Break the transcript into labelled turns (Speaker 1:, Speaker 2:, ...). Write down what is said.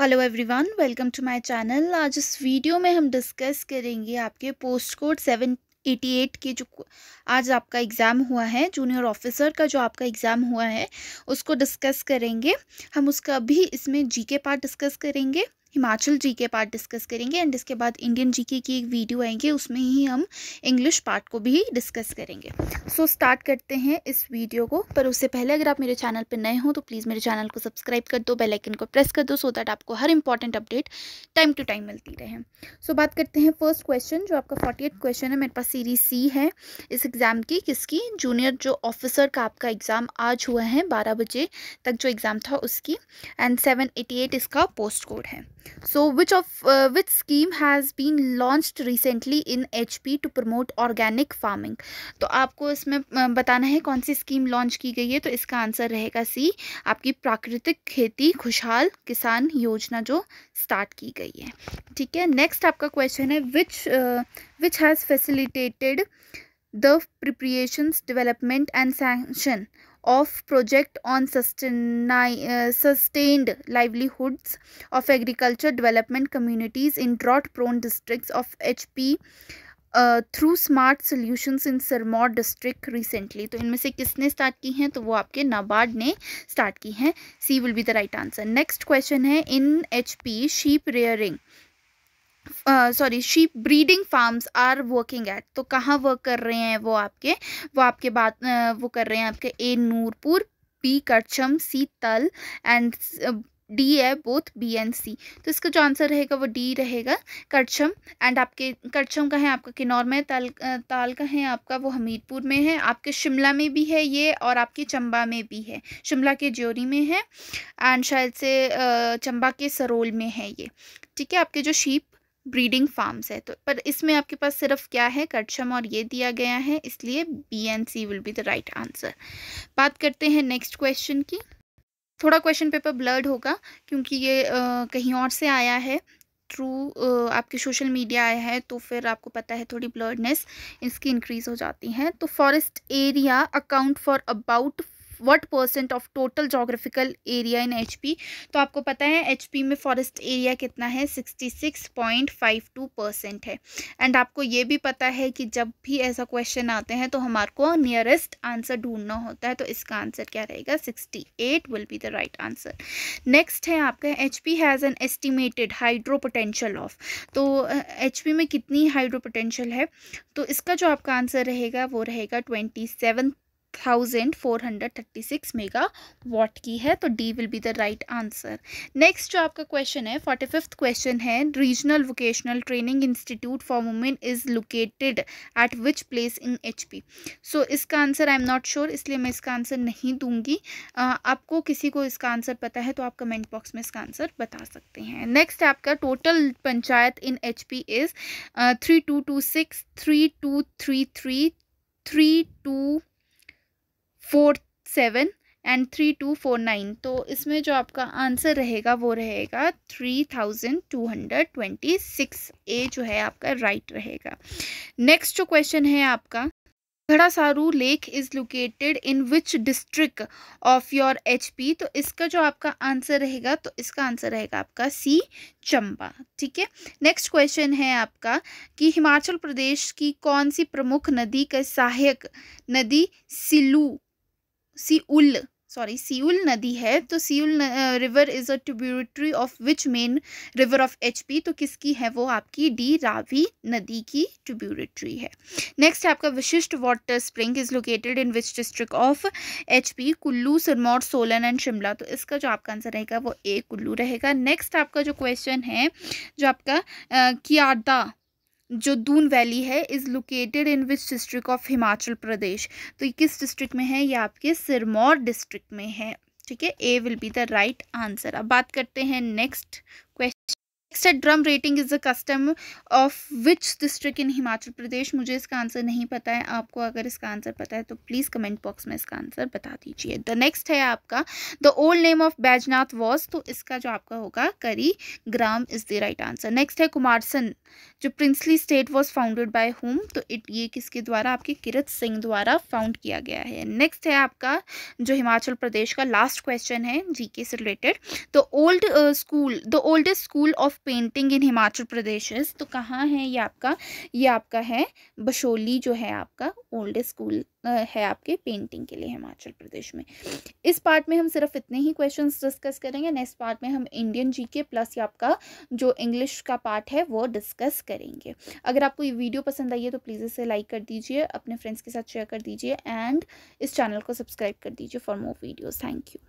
Speaker 1: hello everyone welcome to my channel आज इस video में हम डिस्कस करेंगे आपके post code seven eighty eight के जो आज आपका एग्ज़ाम हुआ है जूनियर ऑफिसर का जो आपका एग्ज़ाम हुआ है उसको डिस्कस करेंगे हम उसका भी इसमें जीके पार्ट डिस्कस करेंगे हिमाचल जी के पार्ट डिस्कस करेंगे एंड इसके बाद इंडियन जी के की एक वीडियो आएंगे उसमें ही हम इंग्लिश पार्ट को भी डिस्कस करेंगे सो so, स्टार्ट करते हैं इस वीडियो को पर उससे पहले अगर आप मेरे चैनल पर नए हो तो प्लीज़ मेरे चैनल को सब्सक्राइब कर दो बेलाइकन को प्रेस कर दो सो दैट आपको हर important update time to time मिलती रहे सो so, बात करते हैं फर्स्ट क्वेश्चन जो आपका फोर्टी क्वेश्चन है मेरे पास सीरीज सी है इस एग्ज़ाम की किसकी जूनियर जो ऑफिसर का आपका एग्ज़ाम आज हुआ है बारह बजे तक जो एग्ज़ाम था उसकी एंड सेवन एटी एट इसका पोस्ट कोड है so which of uh, which scheme has been launched recently in HP to promote organic farming तो आपको इसमें बताना है कौन सी स्कीम लॉन्च की गई है तो इसका आंसर रहेगा सी आपकी प्राकृतिक खेती खुशहाल किसान योजना जो स्टार्ट की गई है ठीक है नेक्स्ट आपका क्वेश्चन है which which has facilitated the preparations development and sanction of project on sustain, uh, sustained livelihoods of agriculture development communities in drought prone districts of hp uh, through smart solutions in Sirmaur district recently to inme se kisne start ki hain to wo aapke nabard ne start ki hain C will be the right answer next question hai in HP sheep rearing sorry sheep breeding farms are working at तो कहाँ work कर रहे हैं वो आपके वो आपके बात वो कर रहे हैं आपके A Nurpur B Karchham C Tal and D है बोथ बी एंड सी तो इसका जो आंसर रहेगा वो डी रहेगा करछम एंड आपके करछम का है आपका किन्नौर में ताल ताल का है आपका वो हमीरपुर में है आपके शिमला में भी है ये और आपके चंबा में भी है शिमला के ज्योरी में है एंड शायद से चंबा के सरोल में है ये ठीक है आपके जो शीप ब्रीडिंग फार्म्स है तो पर इसमें आपके पास सिर्फ क्या है कटछम और ये दिया गया है इसलिए B and C will be the right answer बात करते हैं नेक्स्ट क्वेश्चन की थोड़ा क्वेश्चन पेपर ब्लर्ड होगा क्योंकि ये आ, कहीं और से आया है थ्रू आपके सोशल मीडिया आया है तो फिर आपको पता है थोड़ी ब्लर्डनेस इसकी इंक्रीज़ हो जाती है तो forest area account for about what percent of total geographical area in H तो आपको पता है एच में फॉरेस्ट एरिया कितना है sixty six point five two percent है एंड आपको ये भी पता है कि जब भी ऐसा क्वेश्चन आते हैं तो हमारे को नियरेस्ट आंसर ढूंढना होता है तो इसका आंसर क्या रहेगा sixty eight will be the right answer next है आपका H P has an estimated hydro potential of तो एच पी में कितनी हाइड्रो पोटेंशियल है तो इसका जो आपका आंसर रहेगा वो रहेगा twenty seven thousand four hundred thirty six megawatt की है तो D will be the right answer next जो आपका क्वेश्चन है फोर्टी फिफ्थ क्वेश्चन है regional vocational training institute for women is located at which place in H P so इसका answer I am not sure इसलिए मैं इसका answer नहीं दूंगी uh, आपको किसी को इसका आंसर पता है तो आप कमेंट बॉक्स में इसका आंसर बता सकते हैं नेक्स्ट आपका total panchayat in H P is three two two six three two three three three two four seven and three two four nine तो इसमें जो आपका आंसर रहेगा वो रहेगा three thousand two hundred twenty six A जो है आपका राइट right रहेगा नेक्स्ट जो क्वेश्चन है आपका Gadasaru lake is located in which district of your HP तो इसका जो आपका आंसर रहेगा तो इसका आंसर रहेगा आपका सी चंबा ठीक है नेक्स्ट क्वेश्चन है आपका कि हिमाचल प्रदेश की कौन सी प्रमुख नदी का सहायक नदी सिलू सीउल सॉरी सीउल नदी है तो Siul river is a tributary of which main river of HP तो किसकी है वो आपकी डी रावी नदी की ट्रिब्यूटरी है नेक्स्ट आपका Vashisht water spring is located in which district of HP Kullu Sirmaur Solan and Shimla तो इसका जो आपका आंसर रहेगा वो ए कुल्लू रहेगा नेक्स्ट आपका जो क्वेश्चन है जो आपका कियादा जो दून वैली है is located in which district of Himachal Pradesh तो ये किस डिस्ट्रिक्ट में है ये आपके सिरमौर डिस्ट्रिक्ट में है ठीक है A will be the right answer अब बात करते हैं नेक्स्ट क्वेश्चन नेक्स्ट है drum rating is the custom of which district in Himachal Pradesh मुझे इसका आंसर नहीं पता है आपको अगर इसका आंसर पता है तो प्लीज़ कमेंट बॉक्स में इसका आंसर बता दीजिए द नेक्स्ट है आपका the old name of Baijnath was तो इसका जो आपका होगा Kiragram is the right answer next है कुमारसन जो princely state was founded by होम तो इट ये किसके द्वारा आपके किरत सिंह द्वारा फाउंड किया गया है नेक्स्ट है आपका जो हिमाचल प्रदेश का लास्ट क्वेश्चन है जीके से related the old school the oldest school of painting in Himachal Pradesh तो कहाँ है ये आपका ये आपका है बशोली जो है आपका ओल्ड स्कूल है आपके पेंटिंग के लिए हिमाचल प्रदेश में इस पार्ट में हम सिर्फ इतने ही क्वेश्चन डिस्कस करेंगे नेक्स्ट पार्ट में हम इंडियन के प्लस आपका जो इंग्लिश का पार्ट है वो डिस्कस करेंगे अगर आपको ये वीडियो पसंद आई है तो प्लीज़ इसे लाइक कर दीजिए अपने फ्रेंड्स के साथ शेयर कर दीजिए एंड इस चैनल को सब्सक्राइब कर दीजिए for more videos thank you